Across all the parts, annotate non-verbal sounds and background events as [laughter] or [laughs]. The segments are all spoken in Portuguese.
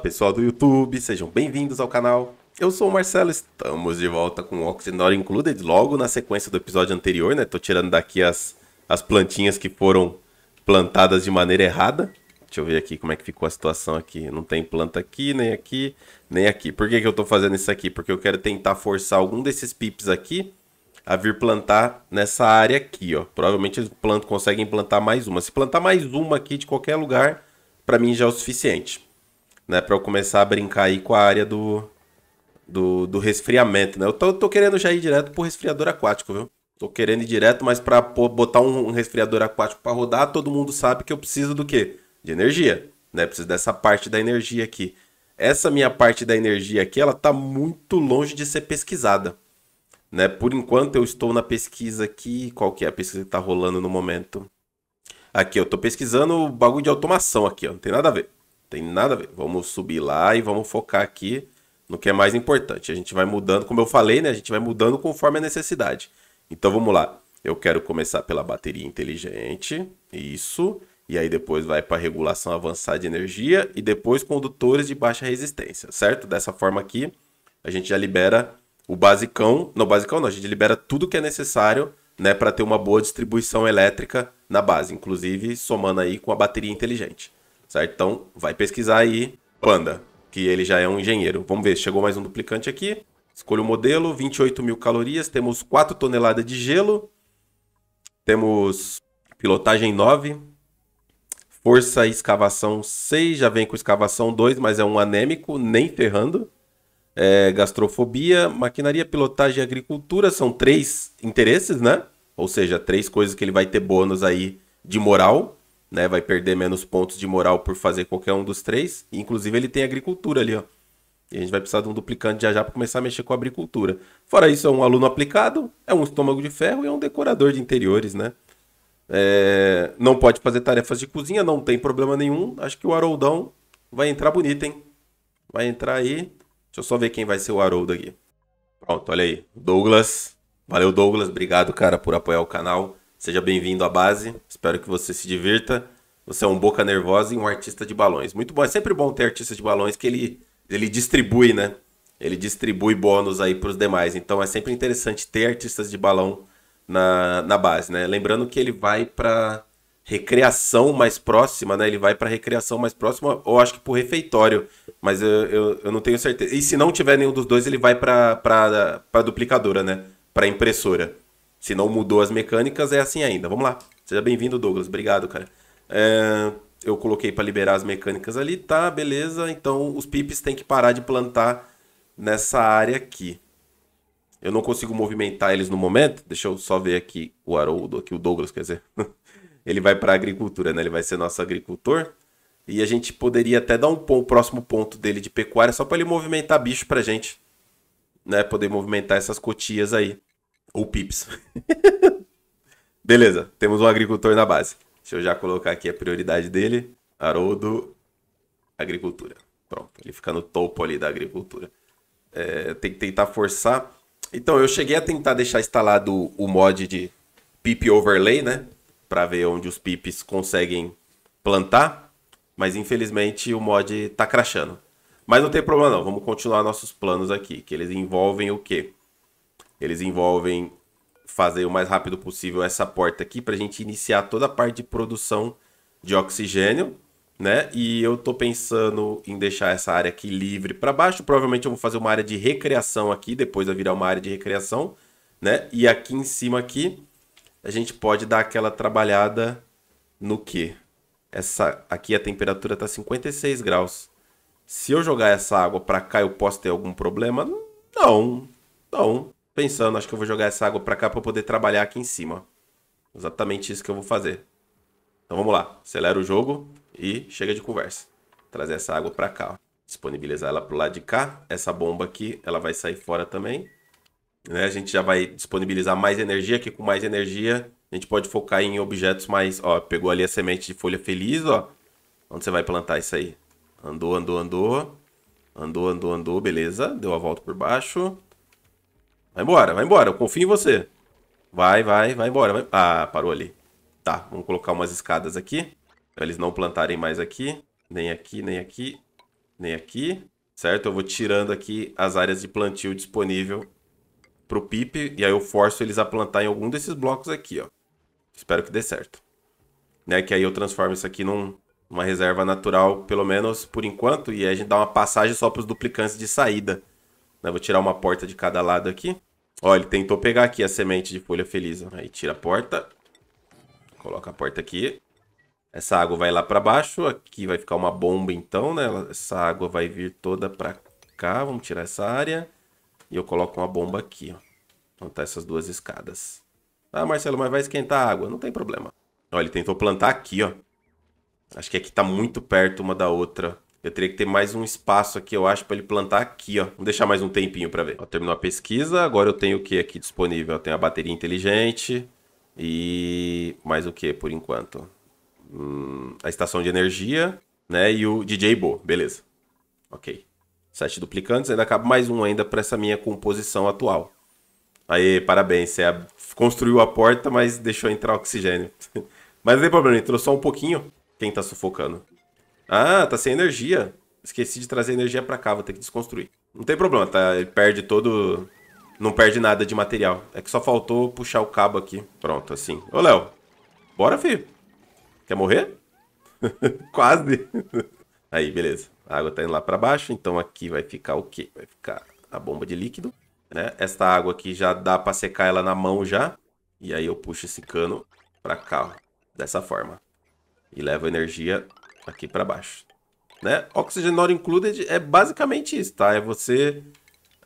pessoal do YouTube, sejam bem-vindos ao canal. Eu sou o Marcelo, estamos de volta com o Oxygenor Included logo na sequência do episódio anterior, né? Tô tirando daqui as, as plantinhas que foram plantadas de maneira errada. Deixa eu ver aqui como é que ficou a situação aqui. Não tem planta aqui, nem aqui, nem aqui. Por que, que eu tô fazendo isso aqui? Porque eu quero tentar forçar algum desses pips aqui a vir plantar nessa área aqui, ó. Provavelmente eles plantam, conseguem plantar mais uma. Se plantar mais uma aqui de qualquer lugar, para mim já é o suficiente né? Para eu começar a brincar aí com a área do, do, do resfriamento, né? Eu tô, tô, querendo já ir direto pro resfriador aquático, viu? Tô querendo ir direto, mas para botar um, resfriador aquático para rodar, todo mundo sabe que eu preciso do quê? De energia, né? preciso dessa parte da energia aqui. Essa minha parte da energia aqui, ela tá muito longe de ser pesquisada, né? Por enquanto eu estou na pesquisa aqui, qual que é a pesquisa que tá rolando no momento? Aqui, eu tô pesquisando o bagulho de automação aqui, ó, não tem nada a ver. Tem nada a ver. Vamos subir lá e vamos focar aqui no que é mais importante. A gente vai mudando, como eu falei, né? A gente vai mudando conforme a necessidade. Então vamos lá. Eu quero começar pela bateria inteligente. Isso. E aí depois vai para regulação avançada de energia e depois condutores de baixa resistência, certo? Dessa forma aqui, a gente já libera o basicão, não basicão não, a gente libera tudo que é necessário, né, para ter uma boa distribuição elétrica na base, inclusive somando aí com a bateria inteligente certo? Então, vai pesquisar aí Panda, que ele já é um engenheiro. Vamos ver, chegou mais um duplicante aqui. Escolha o modelo, 28 mil calorias, temos 4 toneladas de gelo, temos pilotagem 9, força e escavação 6, já vem com escavação 2, mas é um anêmico, nem ferrando. É, gastrofobia, maquinaria, pilotagem e agricultura são três interesses, né? Ou seja, três coisas que ele vai ter bônus aí de moral né? Vai perder menos pontos de moral por fazer qualquer um dos três. Inclusive, ele tem agricultura ali, ó. E a gente vai precisar de um duplicante já já para começar a mexer com a agricultura. Fora isso, é um aluno aplicado, é um estômago de ferro e é um decorador de interiores, né? É... Não pode fazer tarefas de cozinha, não tem problema nenhum. Acho que o Haroldão vai entrar bonito, hein? Vai entrar aí. Deixa eu só ver quem vai ser o Haroldo aqui. Pronto, olha aí. Douglas. Valeu, Douglas. Obrigado, cara, por apoiar o canal. Seja bem-vindo à base. Espero que você se divirta. Você é um boca nervosa e um artista de balões. Muito bom. É sempre bom ter artista de balões que ele, ele distribui, né? Ele distribui bônus aí para os demais. Então é sempre interessante ter artistas de balão na, na base, né? Lembrando que ele vai para recreação mais próxima, né? Ele vai para recreação mais próxima, ou acho que o refeitório, mas eu, eu, eu, não tenho certeza. E se não tiver nenhum dos dois, ele vai para duplicadora, né? Para impressora. Se não mudou as mecânicas, é assim ainda. Vamos lá. Seja bem-vindo, Douglas. Obrigado, cara. É, eu coloquei para liberar as mecânicas ali, tá, beleza. Então os pips têm que parar de plantar nessa área aqui. Eu não consigo movimentar eles no momento. Deixa eu só ver aqui o Haroldo, aqui o Douglas, quer dizer. [laughs] Ele vai para agricultura, né? Ele vai ser nosso agricultor. E a gente poderia até dar um próximo ponto dele de pecuária só para ele movimentar bicho pra gente, né? Poder movimentar essas cotias aí. Ou pips. [laughs] Beleza, temos um agricultor na base. Deixa eu já colocar aqui a prioridade dele. Haroldo, agricultura. Pronto, ele fica no topo ali da agricultura. É, tem que tentar forçar. Então, eu cheguei a tentar deixar instalado o mod de pip overlay, né? Para ver onde os pips conseguem plantar. Mas, infelizmente, o mod tá crashando. Mas não tem problema não, vamos continuar nossos planos aqui, que eles envolvem o quê? Eles envolvem fazer o mais rápido possível essa porta aqui para a gente iniciar toda a parte de produção de oxigênio, né? E eu tô pensando em deixar essa área aqui livre para baixo. Provavelmente eu vou fazer uma área de recreação aqui, depois vai virar uma área de recreação, né? E aqui em cima aqui, a gente pode dar aquela trabalhada no que? Essa aqui a temperatura tá 56 graus. Se eu jogar essa água para cá, eu posso ter algum problema? Não, não pensando, acho que eu vou jogar essa água para cá para poder trabalhar aqui em cima. Exatamente isso que eu vou fazer. Então vamos lá, acelera o jogo e chega de conversa. Trazer essa água para cá, ó. disponibilizar ela pro lado de cá. Essa bomba aqui, ela vai sair fora também. Né? A gente já vai disponibilizar mais energia, que com mais energia a gente pode focar em objetos mais... Ó, pegou ali a semente de folha feliz, ó. Onde você vai plantar isso aí? Andou, andou, andou. Andou, andou, andou, beleza. Deu a volta por baixo. Vai embora, vai embora. Eu confio em você. Vai, vai, vai embora. Vai... Ah, parou ali. Tá, vamos colocar umas escadas aqui. Pra eles não plantarem mais aqui. Nem aqui, nem aqui, nem aqui. Certo? Eu vou tirando aqui as áreas de plantio disponível pro PIP. E aí eu forço eles a plantar em algum desses blocos aqui, ó. Espero que dê certo. Né? Que aí eu transformo isso aqui num, uma reserva natural, pelo menos por enquanto, e a gente dá uma passagem só para os duplicantes de saída né, vou tirar uma porta de cada lado aqui. Ó, ele tentou pegar aqui a semente de folha feliz. Aí tira a porta. Coloca a porta aqui. Essa água vai lá para baixo. Aqui vai ficar uma bomba então, né? Essa água vai vir toda para cá. Vamos tirar essa área. E eu coloco uma bomba aqui, ó. Então tá essas duas escadas. Ah, Marcelo, mas vai esquentar a água. Não tem problema. Ó, ele tentou plantar aqui, ó. Acho que aqui tá muito perto uma da outra. Eu teria que ter mais um espaço aqui, eu acho, para ele plantar aqui, ó. Vamos deixar mais um tempinho para ver. Ó, terminou a pesquisa, agora eu tenho o que aqui disponível? Eu tenho a bateria inteligente e mais o que por enquanto? Hum, a estação de energia, né? E o DJ Bo, beleza. Ok. Sete duplicantes, ainda cabe mais um ainda para essa minha composição atual. Aí, parabéns, você construiu a porta, mas deixou entrar oxigênio. [laughs] mas não tem problema, entrou só um pouquinho. Quem tá sufocando? Ah, tá sem energia. Esqueci de trazer energia pra cá, vou ter que desconstruir. Não tem problema, tá? Ele perde todo... Não perde nada de material. É que só faltou puxar o cabo aqui. Pronto, assim. Ô, Léo. Bora, filho. Quer morrer? [laughs] Quase. Aí, beleza. A água tá indo lá pra baixo, então aqui vai ficar o quê? Vai ficar a bomba de líquido, né? Esta água aqui já dá pra secar ela na mão já. E aí eu puxo esse cano pra cá, ó, dessa forma. E levo energia aqui para baixo. Né? Oxygen not included é basicamente isso, tá? É você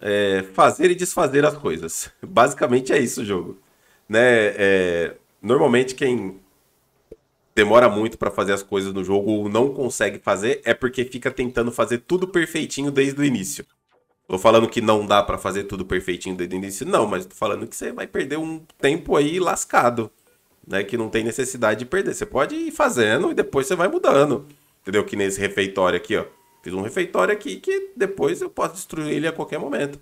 é, fazer e desfazer as coisas. [laughs] Basicamente é isso o jogo. Né? É, normalmente quem demora muito para fazer as coisas no jogo ou não consegue fazer é porque fica tentando fazer tudo perfeitinho desde o início. Tô falando que não dá para fazer tudo perfeitinho desde o início, não, mas tô falando que você vai perder um tempo aí lascado né? Que não tem necessidade de perder. Você pode ir fazendo e depois você vai mudando. Entendeu? Que nesse refeitório aqui, ó. Fiz um refeitório aqui que depois eu posso destruir ele a qualquer momento.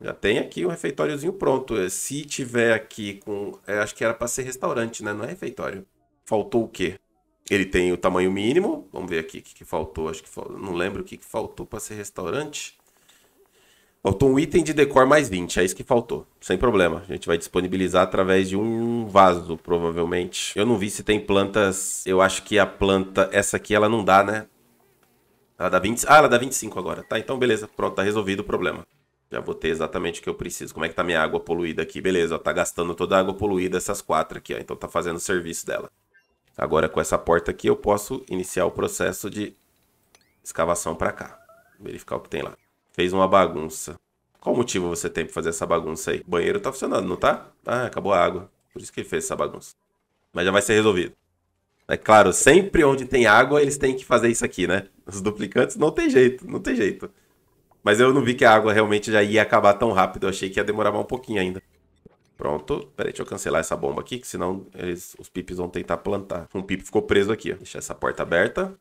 Já tem aqui um refeitóriozinho pronto. É, se tiver aqui com... É, acho que era para ser restaurante, né? Não é refeitório. Faltou o quê? Ele tem o tamanho mínimo. Vamos ver aqui o que, que faltou. Acho que fal... Não lembro o que, que faltou para ser restaurante. Faltou um item de decor mais 20, é isso que faltou. Sem problema. A gente vai disponibilizar através de um vaso, provavelmente. Eu não vi se tem plantas. Eu acho que a planta. Essa aqui ela não dá, né? Ela dá 20. Ah, ela dá 25 agora. Tá, então beleza. Pronto, tá resolvido o problema. Já botei exatamente o que eu preciso. Como é que tá minha água poluída aqui? Beleza, ó, tá gastando toda a água poluída essas quatro aqui, ó. Então tá fazendo o serviço dela. Agora com essa porta aqui eu posso iniciar o processo de escavação para cá. Verificar o que tem lá fez uma bagunça. Qual motivo você tem pra fazer essa bagunça aí? O banheiro tá funcionando, não tá? Ah, acabou a água. Por isso que ele fez essa bagunça. Mas já vai ser resolvido. É claro, sempre onde tem água, eles têm que fazer isso aqui, né? Os duplicantes não tem jeito, não tem jeito. Mas eu não vi que a água realmente já ia acabar tão rápido. Eu achei que ia demorar mais um pouquinho ainda. Pronto. Peraí, deixa eu cancelar essa bomba aqui, que senão eles, os pips vão tentar plantar. Um pip ficou preso aqui, ó. Deixa essa porta aberta.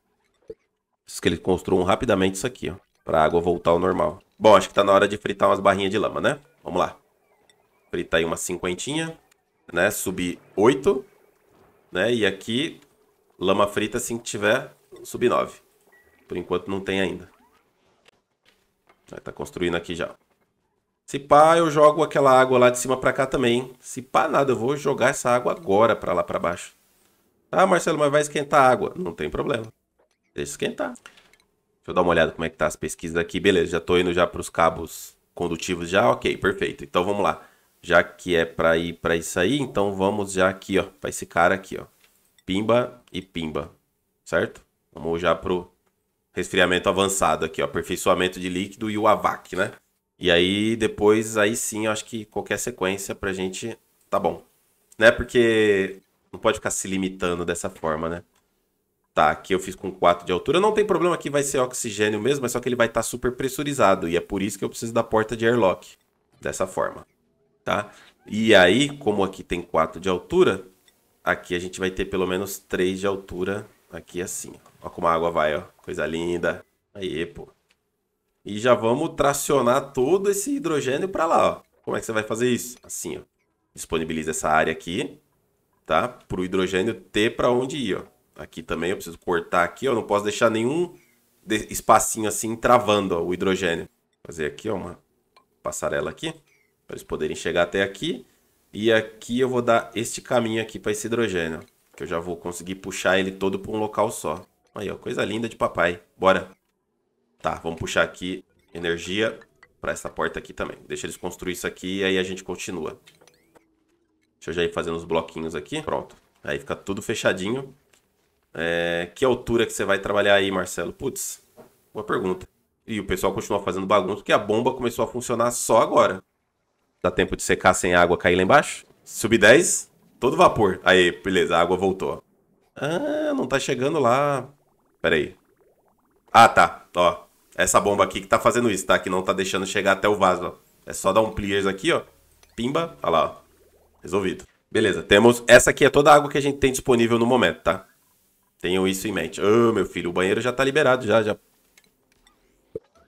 Preciso que eles construam rapidamente isso aqui, ó. Pra água voltar ao normal. Bom, acho que tá na hora de fritar umas barrinhas de lama, né? Vamos lá. Fritar aí umas cinquentinha, né? Subir 8, né? E aqui, lama frita, assim que tiver, subir 9. Por enquanto não tem ainda. Vai tá construindo aqui já. Se pá, eu jogo aquela água lá de cima pra cá também, hein? Se pá nada, eu vou jogar essa água agora pra lá pra baixo. Ah, Marcelo, mas vai esquentar a água. Não tem problema. Deixa esquentar. Deixa eu dar uma olhada como é que tá as pesquisas aqui. Beleza, já tô indo já para os cabos condutivos já. Ok, perfeito. Então vamos lá. Já que é para ir para isso aí, então vamos já aqui, ó, para esse cara aqui, ó. Pimba e pimba, certo? Vamos já pro resfriamento avançado aqui, ó, aperfeiçoamento de líquido e o AVAC, né? E aí depois, aí sim, eu acho que qualquer sequência pra gente tá bom. Né? Porque não pode ficar se limitando dessa forma, né? Tá, aqui eu fiz com 4 de altura. Não tem problema que vai ser oxigênio mesmo, é só que ele vai estar tá super pressurizado. E é por isso que eu preciso da porta de airlock. Dessa forma. Tá? E aí, como aqui tem 4 de altura, aqui a gente vai ter pelo menos 3 de altura. Aqui assim. Ó, como a água vai, ó. Coisa linda. Aí, pô. E já vamos tracionar todo esse hidrogênio para lá, ó. Como é que você vai fazer isso? Assim, ó. Disponibiliza essa área aqui, tá? Para o hidrogênio ter para onde ir, ó. Aqui também eu preciso cortar aqui, eu não posso deixar nenhum espacinho assim travando ó, o hidrogênio. Fazer aqui ó, uma passarela aqui, para eles poderem chegar até aqui. E aqui eu vou dar este caminho aqui para esse hidrogênio, que eu já vou conseguir puxar ele todo para um local só. Aí, ó, coisa linda de papai. Bora. Tá, vamos puxar aqui energia para essa porta aqui também. Deixa eles construir isso aqui e aí a gente continua. Deixa eu já ir fazendo os bloquinhos aqui. Pronto. Aí fica tudo fechadinho. É, que altura que você vai trabalhar aí, Marcelo? Putz, boa pergunta. E o pessoal continua fazendo bagunça, porque a bomba começou a funcionar só agora. Dá tempo de secar sem água cair lá embaixo? Subir 10, todo vapor. Aí, beleza, a água voltou. Ah, não tá chegando lá. Pera aí. Ah, tá. Ó, essa bomba aqui que tá fazendo isso, tá? Que não tá deixando chegar até o vaso, ó. É só dar um pliers aqui, ó. Pimba. Olha lá, ó. Resolvido. Beleza, temos... Essa aqui é toda a água que a gente tem disponível no momento, tá? tenho isso em mente. Ô, oh, meu filho, o banheiro já tá liberado, já, já.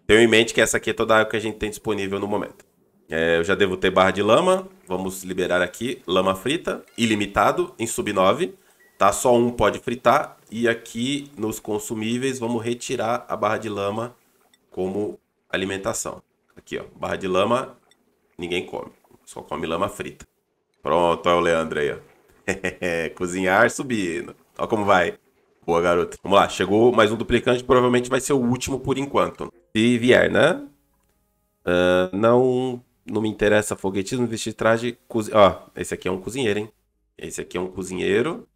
Tenho em mente que essa aqui é toda a água que a gente tem disponível no momento. É, eu já devo ter barra de lama. Vamos liberar aqui lama frita, ilimitado, em sub-9. Tá? Só um pode fritar. E aqui nos consumíveis, vamos retirar a barra de lama como alimentação. Aqui, ó. Barra de lama, ninguém come. Só come lama frita. Pronto, olha o Leandro aí, ó. [laughs] Cozinhar subindo. Olha como vai. Boa, garoto. Vamos lá, chegou mais um duplicante, provavelmente vai ser o último por enquanto. Se vier, né? Uh, não não me interessa foguetismo, vestir traje. Cozi... Ó, ah, esse aqui é um cozinheiro, hein? Esse aqui é um cozinheiro.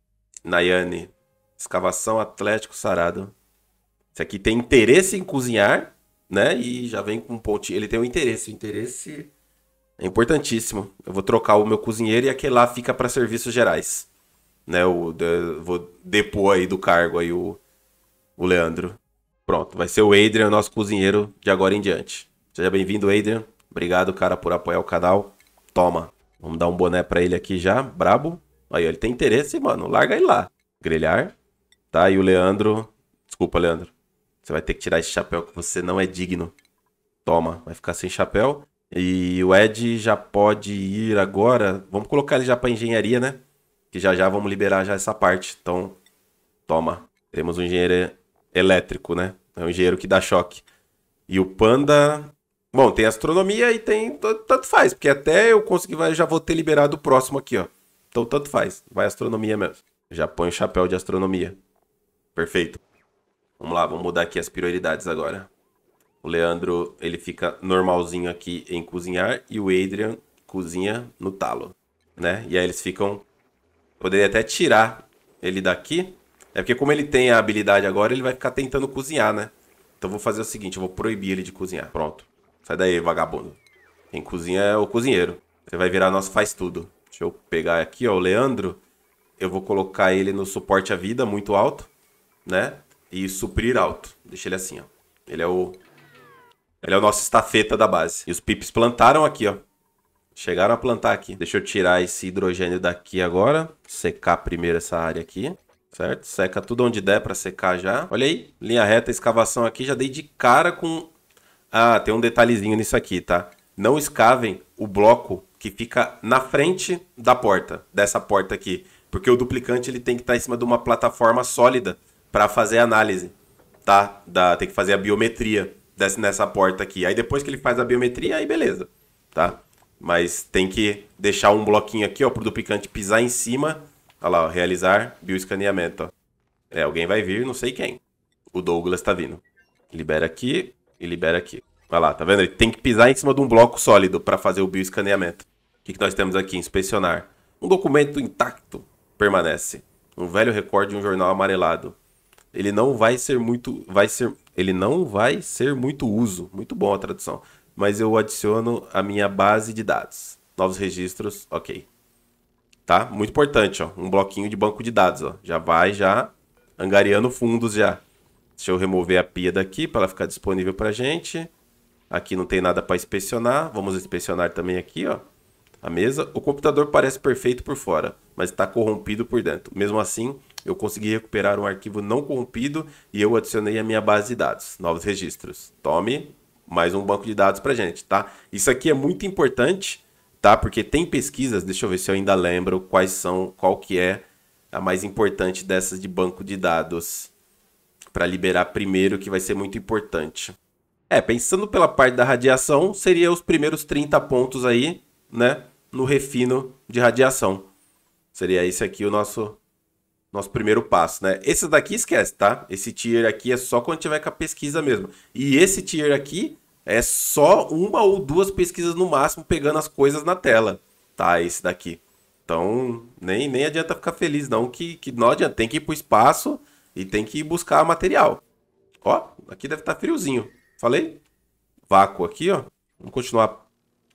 Nayane, escavação atlético sarado. Esse aqui tem interesse em cozinhar, né? E já vem com um pontinho. Ele tem um interesse. O interesse é importantíssimo. Eu vou trocar o meu cozinheiro e aquele lá fica para serviços gerais né? O, de, vou depor aí do cargo aí o, o Leandro. Pronto, vai ser o Adrian, nosso cozinheiro de agora em diante. Seja bem-vindo, Adrian. Obrigado, cara, por apoiar o canal. Toma. Vamos dar um boné pra ele aqui já, brabo. Aí, ele tem interesse, mano. Larga ele lá. Grelhar. Tá, e o Leandro... Desculpa, Leandro. Você vai ter que tirar esse chapéu que você não é digno. Toma, vai ficar sem chapéu. E o Ed já pode ir agora. Vamos colocar ele já pra engenharia, né? que já já vamos liberar já essa parte. Então, toma. Temos um engenheiro elétrico, né? É um engenheiro que dá choque. E o Panda. Bom, tem astronomia e tem. Tanto faz, porque até eu conseguir, já vou ter liberado o próximo aqui, ó. Então, tanto faz. Vai astronomia mesmo. Já põe o chapéu de astronomia. Perfeito. Vamos lá, vamos mudar aqui as prioridades agora. O Leandro, ele fica normalzinho aqui em cozinhar e o Adrian cozinha no talo, né? E aí eles ficam Poderia até tirar ele daqui. É porque como ele tem a habilidade agora, ele vai ficar tentando cozinhar, né? Então vou fazer o seguinte, eu vou proibir ele de cozinhar. Pronto. Sai daí, vagabundo. Quem cozinha é o cozinheiro. Você vai virar nosso faz tudo. Deixa eu pegar aqui, ó, o Leandro. Eu vou colocar ele no suporte à vida, muito alto, né? E suprir alto. Deixa ele assim, ó. Ele é o... Ele é o nosso estafeta da base. E os pips plantaram aqui, ó. Chegaram a plantar aqui. Deixa eu tirar esse hidrogênio daqui agora. Secar primeiro essa área aqui. Certo? Seca tudo onde der para secar já. Olha aí, linha reta, escavação aqui. Já dei de cara com... Ah, tem um detalhezinho nisso aqui, tá? Não escavem o bloco que fica na frente da porta. Dessa porta aqui. Porque o duplicante ele tem que estar tá em cima de uma plataforma sólida para fazer a análise, tá? Da, tem que fazer a biometria dessa, nessa porta aqui. Aí depois que ele faz a biometria, aí beleza, tá? Mas tem que deixar um bloquinho aqui, ó, pro duplicante pisar em cima. Olha lá, ó, realizar bioescaneamento, ó. É, alguém vai vir, não sei quem. O Douglas tá vindo. Libera aqui e libera aqui. Olha lá, tá vendo? Ele tem que pisar em cima de um bloco sólido para fazer o bioescaneamento. O que, que nós temos aqui? Inspecionar. Um documento intacto permanece. Um velho recorde de um jornal amarelado. Ele não vai ser muito, vai ser, ele não vai ser muito uso. Muito bom a tradução mas eu adiciono a minha base de dados. Novos registros, ok. Tá? Muito importante, ó. Um bloquinho de banco de dados, ó. Já vai, já angariando fundos já. Deixa eu remover a pia daqui para ela ficar disponível para gente. Aqui não tem nada para inspecionar. Vamos inspecionar também aqui, ó. A mesa. O computador parece perfeito por fora, mas está corrompido por dentro. Mesmo assim, eu consegui recuperar um arquivo não corrompido e eu adicionei a minha base de dados. Novos registros. Tome mais um banco de dados para gente, tá? Isso aqui é muito importante, tá? Porque tem pesquisas, deixa eu ver se eu ainda lembro quais são, qual que é a mais importante dessas de banco de dados para liberar primeiro, que vai ser muito importante. É, pensando pela parte da radiação, seria os primeiros 30 pontos aí, né, no refino de radiação. Seria esse aqui o nosso nosso primeiro passo, né? Esse daqui esquece, tá? Esse tier aqui é só quando tiver com a pesquisa mesmo. E esse tier aqui é só uma ou duas pesquisas no máximo pegando as coisas na tela, tá? Esse daqui. Então, nem, nem adianta ficar feliz não, que, que não adianta. Tem que ir pro espaço e tem que ir buscar material. Ó, aqui deve estar tá friozinho. Falei? Vácuo aqui, ó. Vamos continuar.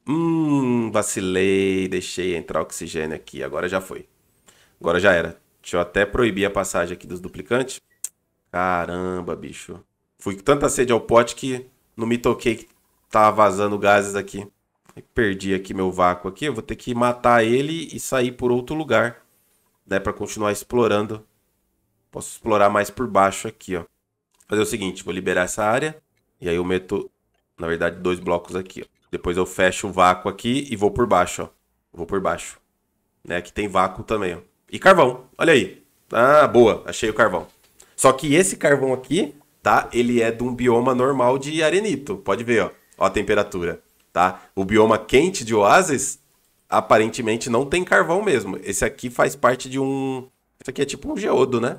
Hum, vacilei, deixei entrar oxigênio aqui. Agora já foi. Agora já era. Deixa eu até proibir a passagem aqui dos duplicantes. Caramba, bicho. Fui com tanta sede ao pote que não me toquei que tava vazando gases aqui. Perdi aqui meu vácuo aqui. Eu vou ter que matar ele e sair por outro lugar. Né, pra continuar explorando. Posso explorar mais por baixo aqui, ó. Fazer o seguinte, vou liberar essa área. E aí eu meto, na verdade, dois blocos aqui, ó. Depois eu fecho o vácuo aqui e vou por baixo, ó. Vou por baixo. Né, aqui tem vácuo também, ó e carvão. Olha aí. Ah, boa, achei o carvão. Só que esse carvão aqui, tá? Ele é de um bioma normal de arenito. Pode ver, ó. Ó a temperatura, tá? O bioma quente de oásis, aparentemente não tem carvão mesmo. Esse aqui faz parte de um... Isso aqui é tipo um geodo, né?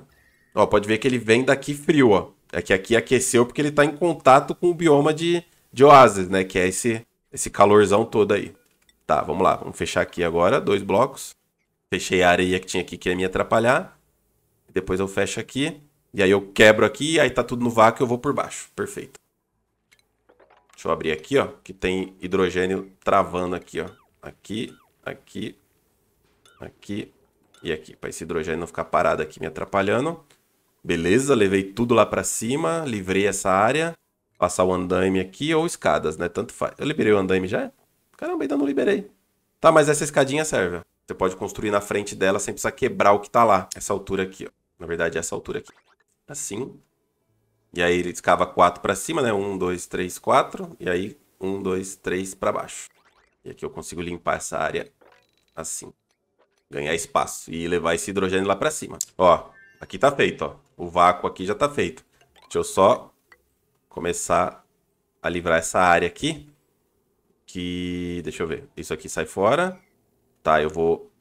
Ó, pode ver que ele vem daqui frio, ó. É que aqui aqueceu porque ele tá em contato com o bioma de, de oásis, né? Que é esse, esse calorzão todo aí. Tá, vamos lá. Vamos fechar aqui agora. Dois blocos. Fechei a areia que tinha aqui que ia me atrapalhar. Depois eu fecho aqui. E aí eu quebro aqui, aí tá tudo no vácuo e eu vou por baixo. Perfeito. Deixa eu abrir aqui, ó. Que tem hidrogênio travando aqui, ó. Aqui, aqui, aqui e aqui. Pra esse hidrogênio não ficar parado aqui me atrapalhando. Beleza, levei tudo lá pra cima. Livrei essa área. Passar o andaime aqui ou escadas, né? Tanto faz. Eu liberei o andaime já? Caramba, ainda não liberei. Tá, mas essa escadinha serve. Você pode construir na frente dela sem precisar quebrar o que está lá. Essa altura aqui, ó. Na verdade, é essa altura aqui. Assim. E aí ele escava 4 para cima, né? 1, 2, 3, 4. E aí 1, 2, 3 para baixo. E aqui eu consigo limpar essa área assim. Ganhar espaço e levar esse hidrogênio lá para cima. Ó, aqui tá feito, ó. O vácuo aqui já tá feito. Deixa eu só começar a livrar essa área aqui. Que, deixa eu ver, isso aqui sai fora. Tá, eu vou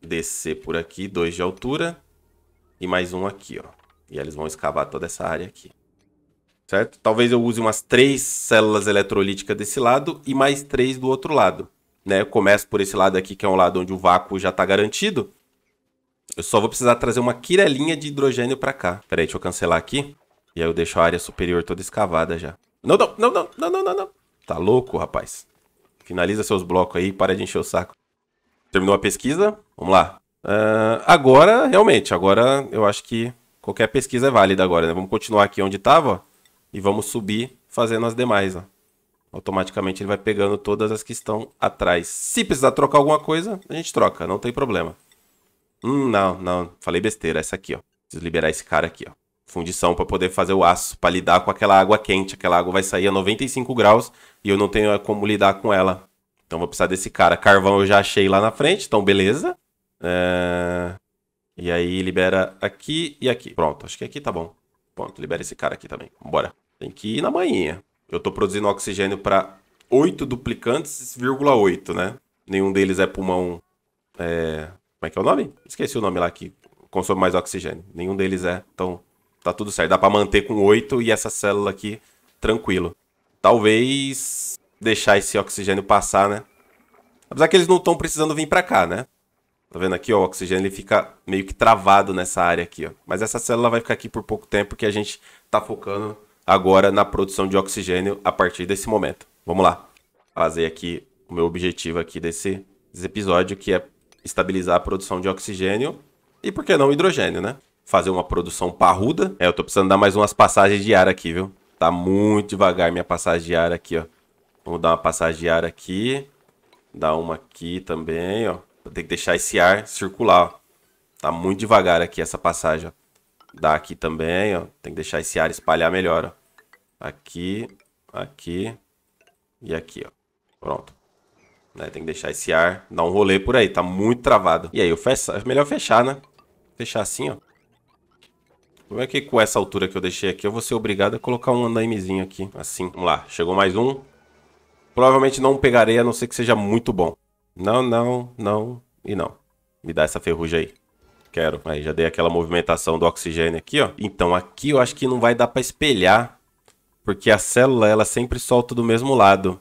descer por aqui, dois de altura. E mais um aqui, ó. E eles vão escavar toda essa área aqui. Certo? Talvez eu use umas três células eletrolíticas desse lado e mais três do outro lado. Né? Eu começo por esse lado aqui, que é um lado onde o vácuo já está garantido. Eu só vou precisar trazer uma quirelinha de hidrogênio para cá. Pera aí, deixa eu cancelar aqui. E aí eu deixo a área superior toda escavada já. Não, não, não, não, não, não, não. Tá louco, rapaz. Finaliza seus blocos aí, para de encher o saco terminou a pesquisa, vamos lá. Uh, agora, realmente, agora eu acho que qualquer pesquisa é válida agora, né? Vamos continuar aqui onde estava e vamos subir fazendo as demais, ó. Automaticamente ele vai pegando todas as que estão atrás. Se precisar trocar alguma coisa, a gente troca, não tem problema. Hum, não, não, falei besteira, essa aqui, ó. Preciso liberar esse cara aqui, ó. Fundição para poder fazer o aço, para lidar com aquela água quente. Aquela água vai sair a 95 graus e eu não tenho como lidar com ela. Então vou precisar desse cara. Carvão eu já achei lá na frente, então beleza. É... E aí libera aqui e aqui. Pronto, acho que aqui tá bom. Pronto, libera esse cara aqui também. Bora. Tem que ir na manhinha. Eu tô produzindo oxigênio para 8 duplicantes, 8, né? Nenhum deles é pulmão... É... Como é que é o nome? Esqueci o nome lá que consome mais oxigênio. Nenhum deles é. Então tá tudo certo. Dá pra manter com 8 e essa célula aqui tranquilo. Talvez deixar esse oxigênio passar, né? Apesar que eles não estão precisando vir para cá, né? Tá vendo aqui, ó, o oxigênio ele fica meio que travado nessa área aqui, ó. Mas essa célula vai ficar aqui por pouco tempo que a gente tá focando agora na produção de oxigênio a partir desse momento. Vamos lá. Fazer aqui o meu objetivo aqui desse, desse episódio, que é estabilizar a produção de oxigênio e, por que não, hidrogênio, né? Fazer uma produção parruda. É, eu tô precisando dar mais umas passagens de ar aqui, viu? Tá muito devagar minha passagem de ar aqui, ó. Vou dar uma passagem de ar aqui. Dar uma aqui também, ó. Vou ter que deixar esse ar circular, ó. Tá muito devagar aqui essa passagem, ó. Dá aqui também, ó. Tem que deixar esse ar espalhar melhor, ó. Aqui, aqui e aqui, ó. Pronto. Né? Tem que deixar esse ar dar um rolê por aí. Tá muito travado. E aí, eu fecho... é melhor fechar, né? Fechar assim, ó. Como é que com essa altura que eu deixei aqui, eu vou ser obrigado a colocar um andaimezinho aqui. Assim, vamos lá. Chegou mais um. Provavelmente não pegarei, a não ser que seja muito bom. Não, não, não e não. Me dá essa ferrugem aí. Quero. Aí já dei aquela movimentação do oxigênio aqui, ó. Então aqui eu acho que não vai dar para espelhar. Porque a célula, ela sempre solta do mesmo lado.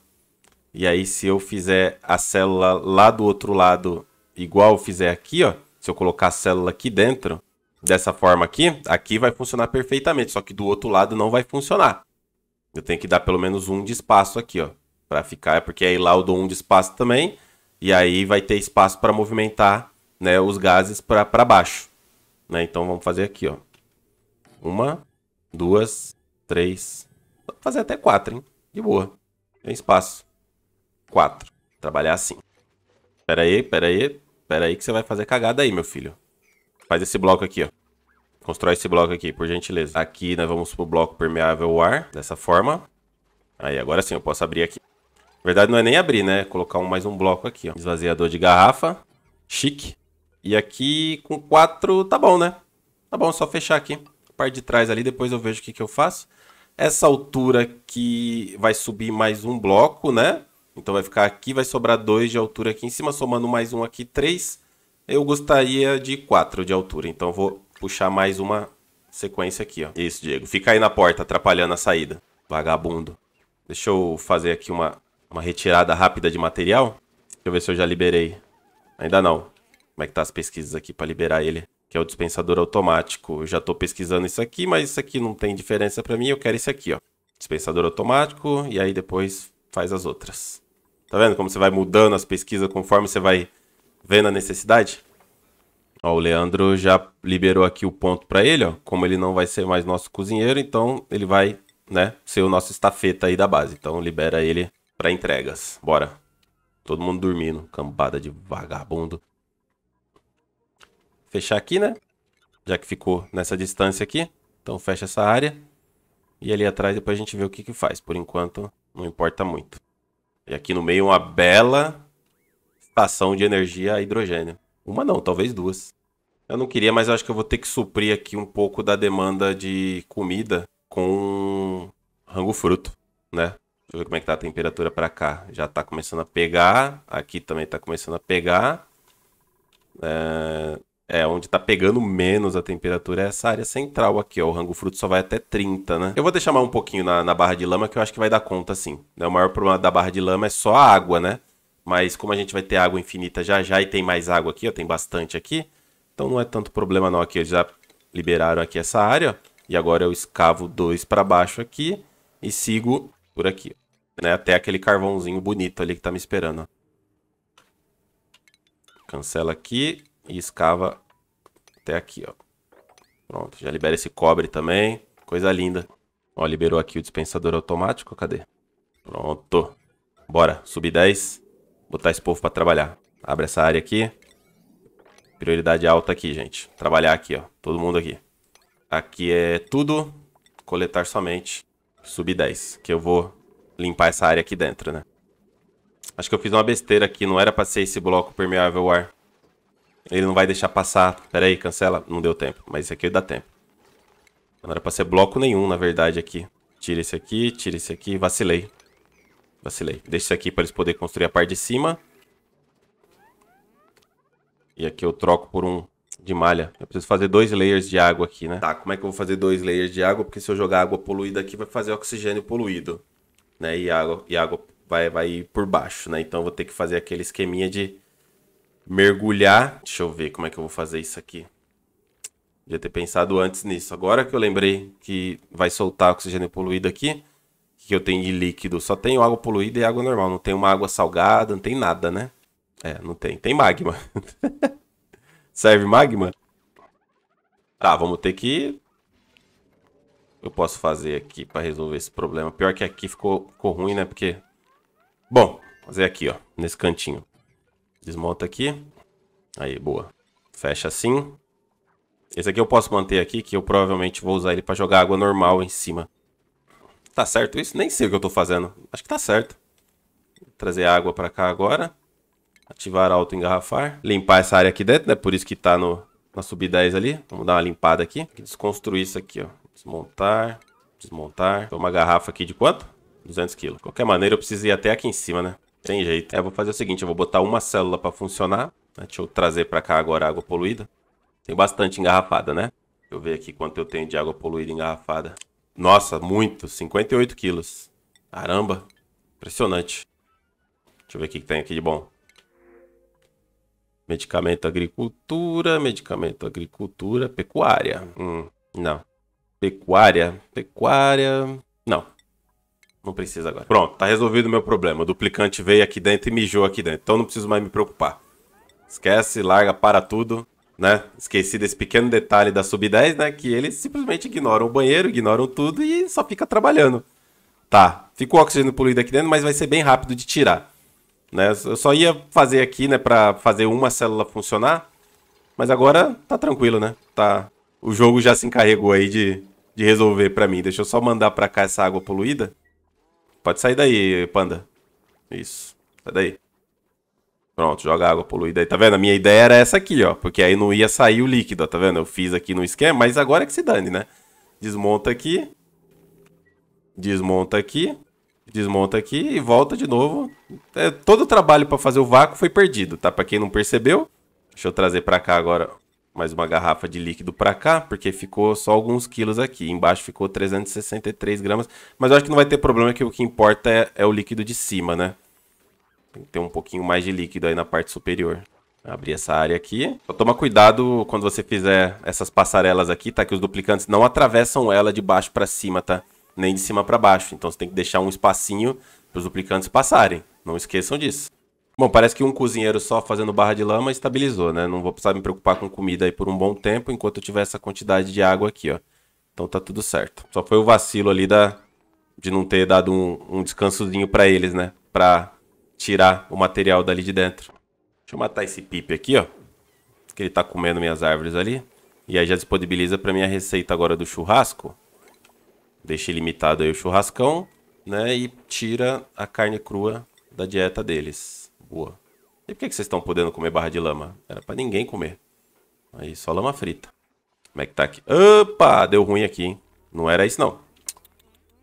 E aí se eu fizer a célula lá do outro lado igual eu fizer aqui, ó. Se eu colocar a célula aqui dentro, dessa forma aqui, aqui vai funcionar perfeitamente. Só que do outro lado não vai funcionar. Eu tenho que dar pelo menos um de espaço aqui, ó para ficar, é porque aí lá eu dou um de espaço também, e aí vai ter espaço para movimentar né, os gases para baixo. Né? Então vamos fazer aqui, ó. Uma, duas, três, vou fazer até quatro, hein? De boa, tem espaço. Quatro, trabalhar assim. Pera aí, pera aí, pera aí que você vai fazer cagada aí, meu filho. Faz esse bloco aqui, ó. Constrói esse bloco aqui, por gentileza. Aqui nós vamos pro bloco permeável ar, dessa forma. Aí, agora sim, eu posso abrir aqui. Na verdade, não é nem abrir, né? É colocar um, mais um bloco aqui, ó. Esvaziador de garrafa. Chique. E aqui com quatro, tá bom, né? Tá bom, só fechar aqui. A parte de trás ali, depois eu vejo o que, que eu faço. Essa altura aqui vai subir mais um bloco, né? Então vai ficar aqui, vai sobrar dois de altura aqui em cima, somando mais um aqui, três. Eu gostaria de quatro de altura, então vou puxar mais uma sequência aqui, ó. Isso, Diego. Fica aí na porta, atrapalhando a saída. Vagabundo. Deixa eu fazer aqui uma uma retirada rápida de material. Deixa eu ver se eu já liberei. Ainda não. Como é que tá as pesquisas aqui para liberar ele? Que é o dispensador automático. Eu já estou pesquisando isso aqui, mas isso aqui não tem diferença para mim. Eu quero esse aqui, ó. Dispensador automático e aí depois faz as outras. Tá vendo como você vai mudando as pesquisas conforme você vai vendo a necessidade? Ó, o Leandro já liberou aqui o ponto para ele, ó. Como ele não vai ser mais nosso cozinheiro, então ele vai, né, ser o nosso estafeta aí da base. Então libera ele para entregas. Bora. Todo mundo dormindo, cambada de vagabundo. Fechar aqui, né? Já que ficou nessa distância aqui. Então fecha essa área. E ali atrás depois a gente vê o que que faz. Por enquanto, não importa muito. E aqui no meio uma bela estação de energia a hidrogênio. Uma não, talvez duas. Eu não queria, mas eu acho que eu vou ter que suprir aqui um pouco da demanda de comida com rango fruto, né? Deixa eu ver como é que tá a temperatura para cá. Já tá começando a pegar. Aqui também tá começando a pegar. É, é onde tá pegando menos a temperatura é essa área central aqui, ó. O rango fruto só vai até 30, né? Eu vou deixar mais um pouquinho na, na barra de lama, que eu acho que vai dar conta, sim. Né? O maior problema da barra de lama é só a água, né? Mas como a gente vai ter água infinita já já e tem mais água aqui, ó, tem bastante aqui. Então não é tanto problema não aqui. Eles já liberaram aqui essa área, ó, E agora eu escavo dois para baixo aqui e sigo por aqui né? Até aquele carvãozinho bonito ali que tá me esperando. Cancela aqui e escava até aqui, ó. Pronto, já libera esse cobre também. Coisa linda. Ó, liberou aqui o dispensador automático, cadê? Pronto. Bora, subir 10. Botar esse povo pra trabalhar. Abre essa área aqui. Prioridade alta aqui, gente. Trabalhar aqui, ó. Todo mundo aqui. Aqui é tudo. Coletar somente. Subir 10. Que eu vou limpar essa área aqui dentro, né? Acho que eu fiz uma besteira aqui, não era pra ser esse bloco permeável ar. Ele não vai deixar passar. Pera aí, cancela. Não deu tempo, mas isso aqui dá tempo. Não era pra ser bloco nenhum, na verdade, aqui. Tira esse aqui, tira esse aqui. Vacilei. Vacilei. Deixa isso aqui pra eles poderem construir a parte de cima. E aqui eu troco por um de malha. Eu preciso fazer dois layers de água aqui, né? Tá, como é que eu vou fazer dois layers de água? Porque se eu jogar água poluída aqui, vai fazer oxigênio poluído né? E a água, e a água vai, vai ir por baixo, né? Então eu vou ter que fazer aquele esqueminha de mergulhar. Deixa eu ver como é que eu vou fazer isso aqui. Devia ter pensado antes nisso. Agora que eu lembrei que vai soltar oxigênio poluído aqui, que eu tenho de líquido, só tenho água poluída e água normal. Não tem uma água salgada, não tem nada, né? É, não tem. Tem magma. [laughs] Serve magma? Tá, vamos ter que eu posso fazer aqui para resolver esse problema? Pior que aqui ficou, ficou ruim, né? Porque... Bom, fazer aqui, ó. Nesse cantinho. Desmonta aqui. Aí, boa. Fecha assim. Esse aqui eu posso manter aqui, que eu provavelmente vou usar ele para jogar água normal em cima. Tá certo isso? Nem sei o que eu tô fazendo. Acho que tá certo. Vou trazer água para cá agora. Ativar auto-engarrafar. Limpar essa área aqui dentro, né? Por isso que tá no, na sub 10 ali. Vamos dar uma limpada aqui. Desconstruir isso aqui, ó. Desmontar. Desmontar. Tem uma garrafa aqui de quanto? 200 quilos. De qualquer maneira, eu preciso ir até aqui em cima, né? Tem jeito. É, eu vou fazer o seguinte. Eu vou botar uma célula para funcionar. Né? Deixa eu trazer para cá agora a água poluída. Tem bastante engarrafada, né? Deixa eu ver aqui quanto eu tenho de água poluída engarrafada. Nossa, muito. 58 quilos. Caramba. Impressionante. Deixa eu ver o que tem aqui de bom. Medicamento agricultura, medicamento agricultura, pecuária. Hum, não. Pecuária. Pecuária. Não. Não precisa agora. Pronto, tá resolvido o meu problema. O duplicante veio aqui dentro e mijou aqui dentro. Então não preciso mais me preocupar. Esquece, larga, para tudo, né? Esqueci desse pequeno detalhe da sub-10, né? Que eles simplesmente ignoram o banheiro, ignoram tudo e só fica trabalhando. Tá, ficou oxigênio poluído aqui dentro, mas vai ser bem rápido de tirar. Né? Eu só ia fazer aqui, né, pra fazer uma célula funcionar. Mas agora tá tranquilo, né? Tá... O jogo já se encarregou aí de de resolver para mim. Deixa eu só mandar para cá essa água poluída. Pode sair daí, panda. Isso. Sai daí. Pronto, joga água poluída aí. Tá vendo? A minha ideia era essa aqui, ó. Porque aí não ia sair o líquido, ó. Tá vendo? Eu fiz aqui no esquema, mas agora é que se dane, né? Desmonta aqui. Desmonta aqui. Desmonta aqui e volta de novo. É, todo o trabalho para fazer o vácuo foi perdido, tá? Pra quem não percebeu. Deixa eu trazer pra cá agora mais uma garrafa de líquido para cá, porque ficou só alguns quilos aqui. Embaixo ficou 363 gramas, mas eu acho que não vai ter problema, que o que importa é, é o líquido de cima, né? Tem que ter um pouquinho mais de líquido aí na parte superior. Abrir essa área aqui. Só então, toma cuidado quando você fizer essas passarelas aqui, tá? Que os duplicantes não atravessam ela de baixo para cima, tá? Nem de cima para baixo. Então você tem que deixar um espacinho para os duplicantes passarem. Não esqueçam disso. Bom, parece que um cozinheiro só fazendo barra de lama estabilizou, né? Não vou precisar me preocupar com comida aí por um bom tempo, enquanto eu tiver essa quantidade de água aqui, ó. Então tá tudo certo. Só foi o vacilo ali da... de não ter dado um, um descansozinho pra eles, né? Pra tirar o material dali de dentro. Deixa eu matar esse pipe aqui, ó. Que ele tá comendo minhas árvores ali. E aí já disponibiliza pra minha receita agora do churrasco. Deixa limitado aí o churrascão, né? E tira a carne crua da dieta deles rua. E por que, que vocês estão podendo comer barra de lama? Era para ninguém comer. Aí, só lama frita. Como é que tá aqui? Opa, deu ruim aqui, hein? Não era isso, não.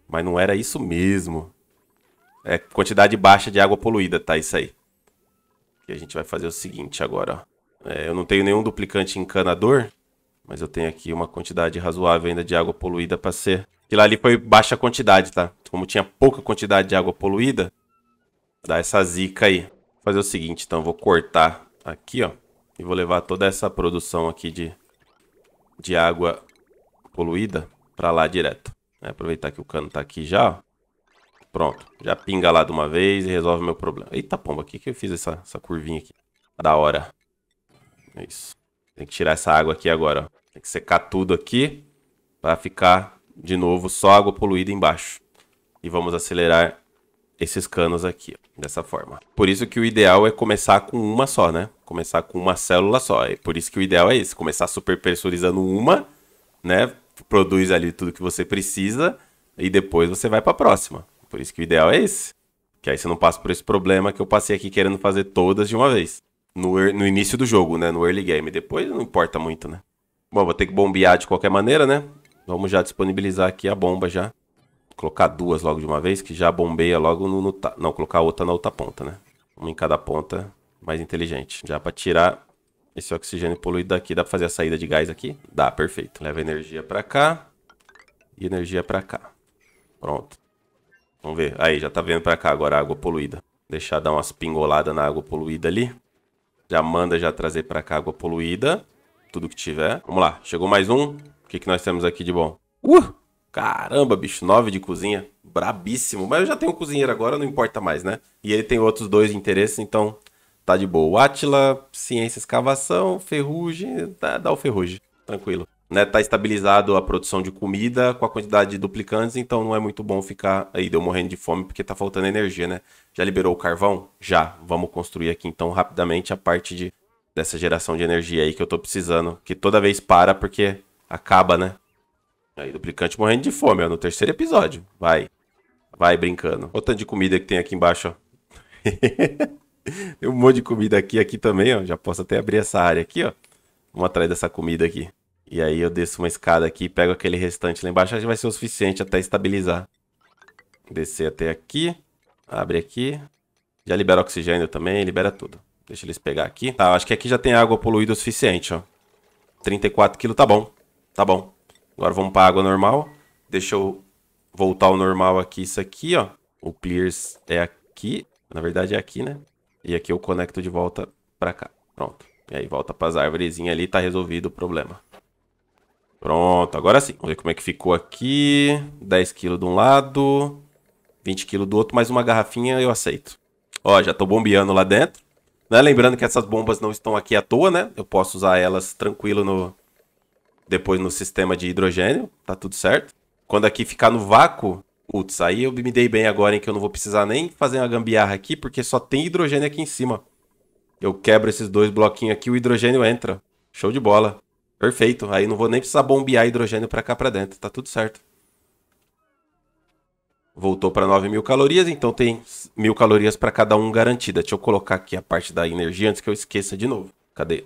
Mas não era isso mesmo. É quantidade baixa de água poluída, tá? Isso aí. E a gente vai fazer o seguinte agora, ó. É, eu não tenho nenhum duplicante encanador, mas eu tenho aqui uma quantidade razoável ainda de água poluída para ser... Que lá ali foi baixa quantidade, tá? Como tinha pouca quantidade de água poluída, dá essa zica aí fazer o seguinte, então. Vou cortar aqui, ó. E vou levar toda essa produção aqui de, de água poluída para lá direto. É, aproveitar que o cano tá aqui já, ó. Pronto. Já pinga lá de uma vez e resolve meu problema. Eita pomba, o que, que eu fiz essa, essa curvinha aqui? Da hora. É isso. Tem que tirar essa água aqui agora, ó. Tem que secar tudo aqui para ficar de novo só água poluída embaixo. E vamos acelerar esses canos aqui, dessa forma. Por isso que o ideal é começar com uma só, né? Começar com uma célula só. E é por isso que o ideal é esse, começar super pressurizando uma, né? Produz ali tudo que você precisa e depois você vai para a próxima. Por isso que o ideal é esse. Que aí você não passa por esse problema que eu passei aqui querendo fazer todas de uma vez. No, no início do jogo, né? No early game. Depois não importa muito, né? Bom, vou ter que bombear de qualquer maneira, né? Vamos já disponibilizar aqui a bomba já colocar duas logo de uma vez, que já bombeia logo no, no não, colocar outra na outra ponta, né? Uma em cada ponta, mais inteligente. Já para tirar esse oxigênio poluído daqui, dá para fazer a saída de gás aqui? Dá, perfeito. Leva energia para cá e energia para cá. Pronto. Vamos ver. Aí, já tá vendo para cá agora a água poluída. Deixar dar umas pingoladas na água poluída ali. Já manda já trazer para cá água poluída. Tudo que tiver. Vamos lá. Chegou mais um. O que, que nós temos aqui de bom? Uh! Caramba, bicho, nove de cozinha. Brabíssimo. Mas eu já tenho um cozinheiro agora, não importa mais, né? E ele tem outros dois de interesse, então tá de boa. Átila, Atila, ciência, escavação, ferrugem, dá, dá o ferrugem. Tranquilo. Né, tá estabilizado a produção de comida com a quantidade de duplicantes, então não é muito bom ficar aí deu morrendo de fome porque tá faltando energia, né? Já liberou o carvão? Já. Vamos construir aqui então rapidamente a parte de dessa geração de energia aí que eu tô precisando, que toda vez para porque acaba, né? Aí, duplicante morrendo de fome, ó, no terceiro episódio. Vai. Vai brincando. Olha o tanto de comida que tem aqui embaixo, ó. [laughs] tem um monte de comida aqui, aqui também, ó. Já posso até abrir essa área aqui, ó. Vamos atrás dessa comida aqui. E aí eu desço uma escada aqui, pego aquele restante lá embaixo, acho que vai ser o suficiente até estabilizar. Descer até aqui. Abre aqui. Já libera oxigênio também, libera tudo. Deixa eles pegar aqui. Tá, acho que aqui já tem água poluída o suficiente, ó. 34 quilos, tá bom. Tá bom. Agora vamos para a água normal. Deixa eu voltar ao normal aqui, isso aqui, ó. O clears é aqui, na verdade é aqui, né? E aqui eu conecto de volta para cá. Pronto. E aí volta para as árvorezinhas ali, tá resolvido o problema. Pronto, agora sim. Vamos ver como é que ficou aqui. 10 kg de um lado, 20 kg do outro, mais uma garrafinha eu aceito. Ó, já tô bombeando lá dentro. Né? Lembrando que essas bombas não estão aqui à toa, né? Eu posso usar elas tranquilo no, depois no sistema de hidrogênio, tá tudo certo. Quando aqui ficar no vácuo, putz, aí eu me dei bem agora em que eu não vou precisar nem fazer uma gambiarra aqui, porque só tem hidrogênio aqui em cima. Eu quebro esses dois bloquinhos aqui, o hidrogênio entra. Show de bola. Perfeito. Aí não vou nem precisar bombear hidrogênio para cá para dentro, tá tudo certo. Voltou para 9.000 mil calorias, então tem mil calorias para cada um garantida. Deixa eu colocar aqui a parte da energia antes que eu esqueça de novo. Cadê?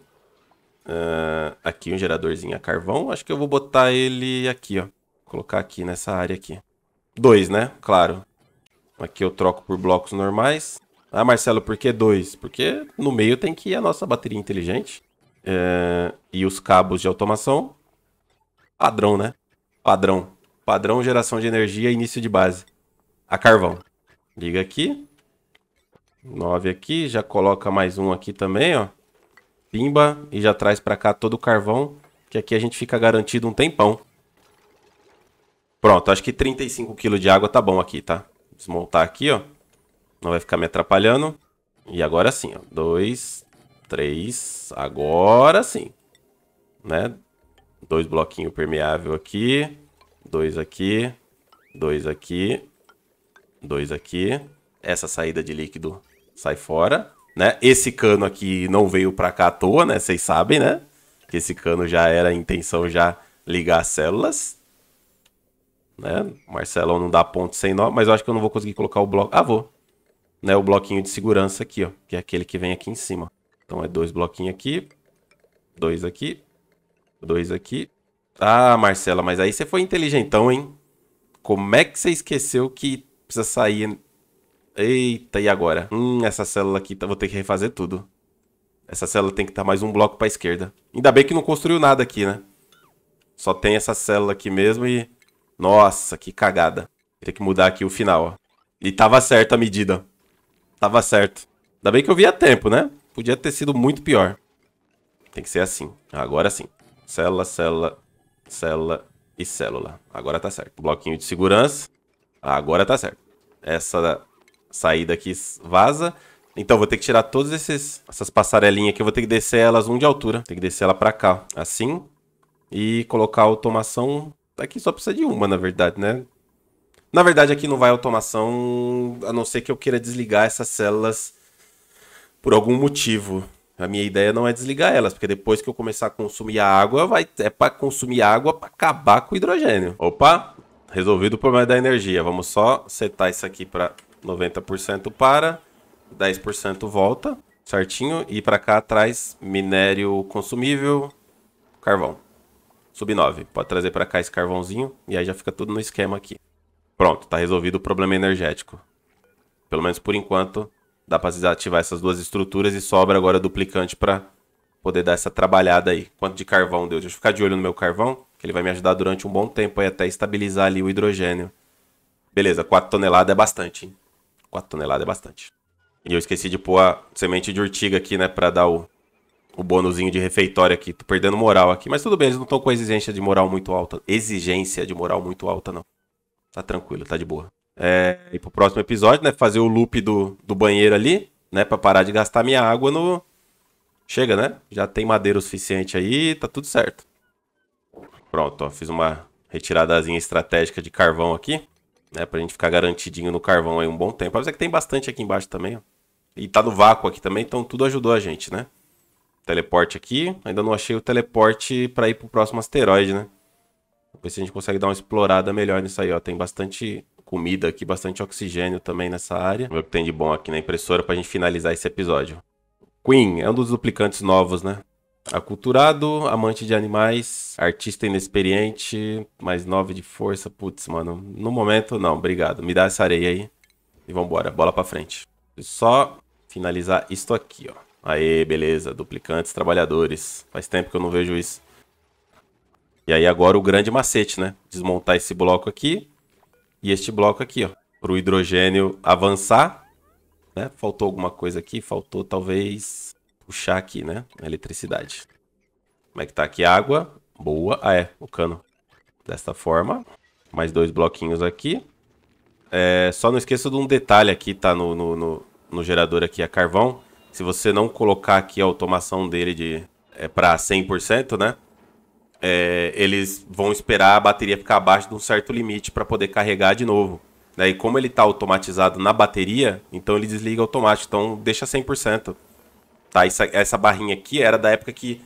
uh, aqui um geradorzinho a carvão. Acho que eu vou botar ele aqui, ó. Colocar aqui nessa área aqui. Dois, né? Claro. Aqui eu troco por blocos normais. Ah, Marcelo, por que dois? Porque no meio tem que ir a nossa bateria inteligente. Eh, e os cabos de automação. Padrão, né? Padrão. Padrão, geração de energia, início de base. A carvão. Liga aqui. nove aqui, já coloca mais um aqui também, ó. Pimba e já traz para cá todo o carvão, que aqui a gente fica garantido um tempão. Pronto, acho que 35 kg de água tá bom aqui, tá? Desmontar aqui, ó. Não vai ficar me atrapalhando. E agora sim, ó. Dois, três, agora sim. Né? Dois bloquinho permeável aqui. Dois aqui. Dois aqui. Dois aqui. Essa saída de líquido sai fora né? Esse cano aqui não veio para cá à toa, né? Vocês sabem, né? Que esse cano já era a intenção já ligar as células. Né? Marcelão não dá ponto sem nó, mas eu acho que eu não vou conseguir colocar o bloco. Ah, vou. Né, o bloquinho de segurança aqui, ó, que é aquele que vem aqui em cima. Então é dois bloquinhos aqui, dois aqui, dois aqui. Ah, Marcela, mas aí você foi inteligentão, hein? Como é que você esqueceu que precisa sair Eita, e agora? Hum, essa célula aqui, tá, vou ter que refazer tudo. Essa célula tem que estar tá mais um bloco pra esquerda. Ainda bem que não construiu nada aqui, né? Só tem essa célula aqui mesmo e... Nossa, que cagada. Teria que mudar aqui o final, ó. E tava certo a medida. Tava certo. Ainda bem que eu vi a tempo, né? Podia ter sido muito pior. Tem que ser assim. Agora sim. Célula, célula, célula e célula. Agora tá certo. Bloquinho de segurança. Agora tá certo. Essa sair daqui vaza. Então, vou ter que tirar todas esses, essas passarelinhas aqui. Eu vou ter que descer elas um de altura. Tem que descer ela pra cá, assim. E colocar a automação... Aqui só precisa de uma, na verdade, né? Na verdade, aqui não vai automação, a não ser que eu queira desligar essas células por algum motivo. A minha ideia não é desligar elas, porque depois que eu começar a consumir a água, vai, é para consumir água para acabar com o hidrogênio. Opa, resolvido o problema da energia. Vamos só setar isso aqui para 90% para, 10% volta, certinho. E para cá traz minério consumível, carvão. Sub 9. Pode trazer para cá esse carvãozinho e aí já fica tudo no esquema aqui. Pronto, tá resolvido o problema energético. Pelo menos por enquanto, dá para desativar essas duas estruturas e sobra agora duplicante para poder dar essa trabalhada aí. Quanto de carvão deu? Deixa eu ficar de olho no meu carvão, que ele vai me ajudar durante um bom tempo aí até estabilizar ali o hidrogênio. Beleza, 4 toneladas é bastante, hein? 4 toneladas é bastante. E eu esqueci de pôr a semente de urtiga aqui, né? Pra dar o, o bônusinho de refeitório aqui. Tô perdendo moral aqui. Mas tudo bem, eles não estão com exigência de moral muito alta. Exigência de moral muito alta, não. Tá tranquilo, tá de boa. É, e pro próximo episódio, né? Fazer o loop do, do banheiro ali, né? Pra parar de gastar minha água no. Chega, né? Já tem madeira o suficiente aí, tá tudo certo. Pronto, ó. Fiz uma retiradazinha estratégica de carvão aqui né? Pra gente ficar garantidinho no carvão aí um bom tempo. Apesar que tem bastante aqui embaixo também, ó. E tá no vácuo aqui também, então tudo ajudou a gente, né? Teleporte aqui. Ainda não achei o teleporte pra ir pro próximo asteroide, né? Ver se a gente consegue dar uma explorada melhor nisso aí, ó. Tem bastante comida aqui, bastante oxigênio também nessa área. Vamos ver o que tem de bom aqui na impressora pra gente finalizar esse episódio. Queen é um dos duplicantes novos, né? Aculturado, amante de animais, artista inexperiente, mais nove de força. Putz, mano, no momento não, obrigado. Me dá essa areia aí e vambora, bola pra frente. Só finalizar isto aqui, ó. Aê, beleza, duplicantes, trabalhadores. Faz tempo que eu não vejo isso. E aí agora o grande macete, né? Desmontar esse bloco aqui e este bloco aqui, ó. Pro hidrogênio avançar, né? Faltou alguma coisa aqui, faltou talvez puxar aqui, né? A eletricidade. Como é que tá aqui? Água. Boa. Ah, é. O cano. Desta forma. Mais dois bloquinhos aqui. É, só não esqueça de um detalhe aqui, tá? No, no, no, no gerador aqui, a carvão. Se você não colocar aqui a automação dele de, é, pra 100%, né? É, eles vão esperar a bateria ficar abaixo de um certo limite para poder carregar de novo. Né? E como ele está automatizado na bateria, então ele desliga automático. Então deixa 100%. Tá? Essa, essa barrinha aqui era da época que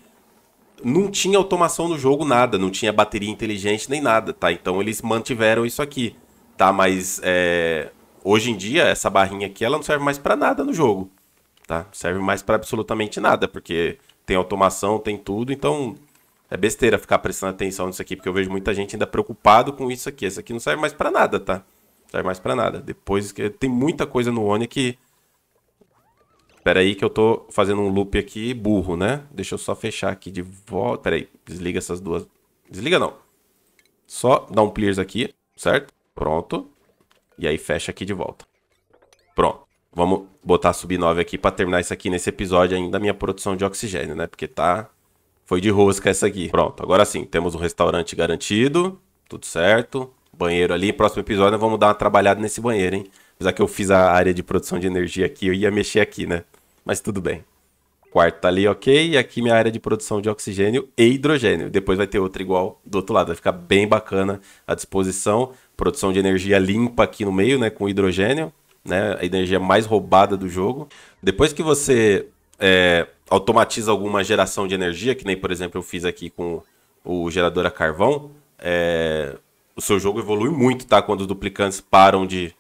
não tinha automação no jogo nada, não tinha bateria inteligente nem nada, tá? Então eles mantiveram isso aqui, tá? Mas é, hoje em dia essa barrinha aqui ela não serve mais para nada no jogo, tá? Serve mais para absolutamente nada, porque tem automação, tem tudo, então é besteira ficar prestando atenção nisso aqui, porque eu vejo muita gente ainda preocupado com isso aqui. Isso aqui não serve mais para nada, tá? Não serve mais para nada. Depois que tem muita coisa no One que Espera aí que eu tô fazendo um loop aqui burro, né? Deixa eu só fechar aqui de volta. Pera aí, desliga essas duas. Desliga não. Só dá um clears aqui, certo? Pronto. E aí fecha aqui de volta. Pronto. Vamos botar sub-9 aqui para terminar isso aqui nesse episódio ainda da minha produção de oxigênio, né? Porque tá... Foi de rosca essa aqui. Pronto, agora sim. Temos um restaurante garantido. Tudo certo. Banheiro ali. Próximo episódio nós vamos dar uma trabalhada nesse banheiro, hein? Apesar que eu fiz a área de produção de energia aqui, eu ia mexer aqui, né? mas tudo bem. Quarto tá ali, ok. E aqui minha área de produção de oxigênio e hidrogênio. Depois vai ter outra igual do outro lado. Vai ficar bem bacana a disposição. Produção de energia limpa aqui no meio, né? Com hidrogênio, né? A energia mais roubada do jogo. Depois que você é, automatiza alguma geração de energia, que nem, por exemplo, eu fiz aqui com o gerador a carvão, é, o seu jogo evolui muito, tá? Quando os duplicantes param de,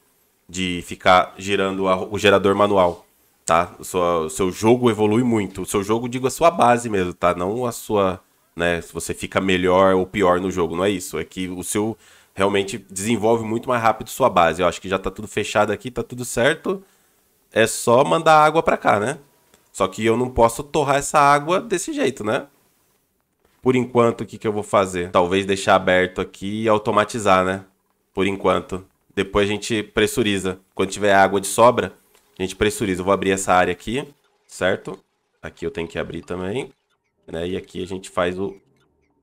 de ficar girando a, o gerador manual tá? O, o seu jogo evolui muito. O seu jogo, digo, a sua base mesmo, tá? Não a sua, né? Se você fica melhor ou pior no jogo, não é isso. É que o seu realmente desenvolve muito mais rápido sua base. Eu acho que já tá tudo fechado aqui, tá tudo certo. É só mandar água para cá, né? Só que eu não posso torrar essa água desse jeito, né? Por enquanto, o que, que eu vou fazer? Talvez deixar aberto aqui e automatizar, né? Por enquanto. Depois a gente pressuriza. Quando tiver água de sobra, a gente pressuriza. Eu vou abrir essa área aqui, certo? Aqui eu tenho que abrir também. Né? E aqui a gente faz o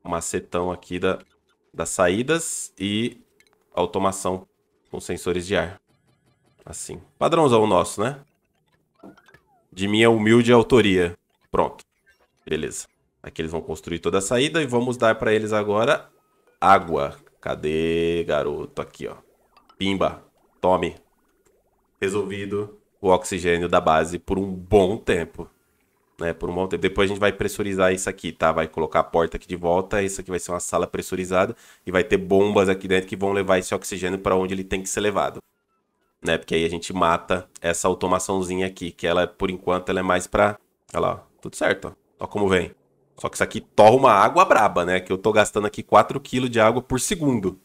macetão aqui da, das saídas e automação com sensores de ar. Assim. Padrãozão nosso, né? De minha humilde autoria. Pronto. Beleza. Aqui eles vão construir toda a saída e vamos dar para eles agora água. Cadê, garoto? Aqui, ó. Pimba. Tome. Resolvido o oxigênio da base por um bom tempo. Né, por um bom tempo. Depois a gente vai pressurizar isso aqui, tá? Vai colocar a porta aqui de volta, isso aqui vai ser uma sala pressurizada e vai ter bombas aqui dentro que vão levar esse oxigênio para onde ele tem que ser levado. Né? Porque aí a gente mata essa automaçãozinha aqui, que ela, por enquanto, ela é mais para... Olha lá, tudo certo, ó. ó como vem. Só que isso aqui torra uma água braba, né? Que eu tô gastando aqui 4 kg de água por segundo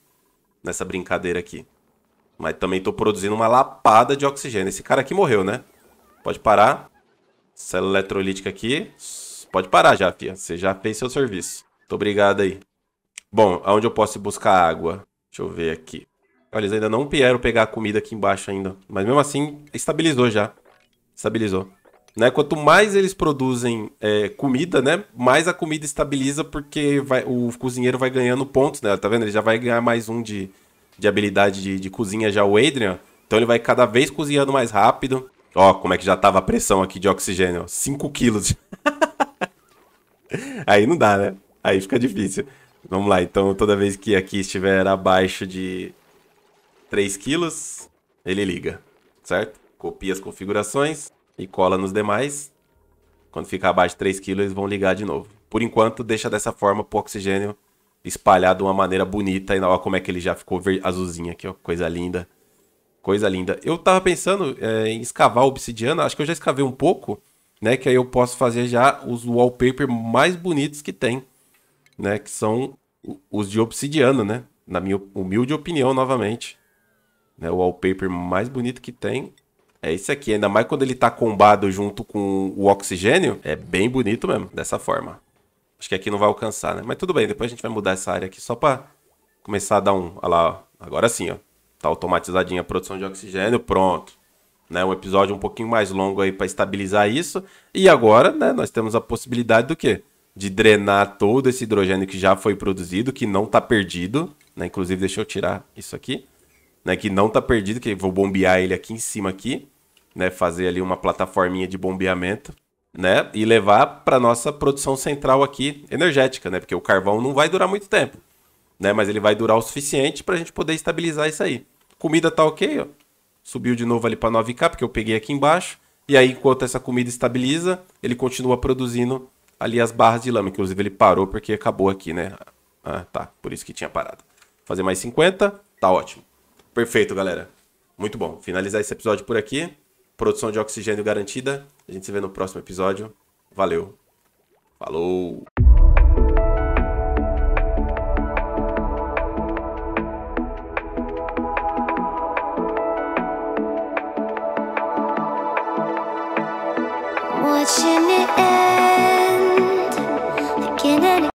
nessa brincadeira aqui. Mas também tô produzindo uma lapada de oxigênio. Esse cara aqui morreu, né? Pode parar. Célula eletrolítica aqui. Pode parar já, fia. Você já fez seu serviço. Muito obrigado aí. Bom, aonde eu posso buscar água? Deixa eu ver aqui. Olha, eles ainda não vieram pegar a comida aqui embaixo ainda. Mas mesmo assim, estabilizou já. Estabilizou. Né? Quanto mais eles produzem é, comida, né? Mais a comida estabiliza porque vai, o cozinheiro vai ganhando pontos, né? Tá vendo? Ele já vai ganhar mais um de, de habilidade de, de cozinha já o Adrian. Então ele vai cada vez cozinhando mais rápido. Ó, como é que já tava a pressão aqui de oxigênio. 5 quilos. [laughs] Aí não dá, né? Aí fica difícil. Vamos lá, então toda vez que aqui estiver abaixo de 3 quilos, ele liga, certo? Copia as configurações e cola nos demais. Quando ficar abaixo de 3 quilos, eles vão ligar de novo. Por enquanto, deixa dessa forma o oxigênio espalhar de uma maneira bonita. E olha como é que ele já ficou azulzinho aqui, ó. Coisa linda. Coisa linda. Eu tava pensando é, em escavar obsidiana. Acho que eu já escavei um pouco, né? Que aí eu posso fazer já os wallpaper mais bonitos que tem, né? Que são os de obsidiana, né? Na minha humilde opinião, novamente. Né? O wallpaper mais bonito que tem é esse aqui. Ainda mais quando ele tá combado junto com o oxigênio. É bem bonito mesmo, dessa forma. Acho que aqui não vai alcançar, né? Mas tudo bem, depois a gente vai mudar essa área aqui só para começar a dar um... Olha lá, ó. agora sim, ó. Tá automatizadinha a produção de oxigênio, pronto. Né, um episódio um pouquinho mais longo aí para estabilizar isso. E agora, né, nós temos a possibilidade do quê? De drenar todo esse hidrogênio que já foi produzido, que não está perdido, né? Inclusive, deixa eu tirar isso aqui, né, que não está perdido, que vou bombear ele aqui em cima aqui, né, fazer ali uma plataforminha de bombeamento né? E levar para nossa produção central aqui energética, né? Porque o carvão não vai durar muito tempo, né? Mas ele vai durar o suficiente para a gente poder estabilizar isso aí. Comida tá ok, ó. Subiu de novo ali para 9K, porque eu peguei aqui embaixo. E aí, enquanto essa comida estabiliza, ele continua produzindo ali as barras de lama. Inclusive, ele parou porque acabou aqui, né? Ah, tá. Por isso que tinha parado. Fazer mais 50, tá ótimo. Perfeito, galera. Muito bom. Finalizar esse episódio por aqui. Produção de oxigênio garantida. A gente se vê no próximo episódio. Valeu. Falou. Watching it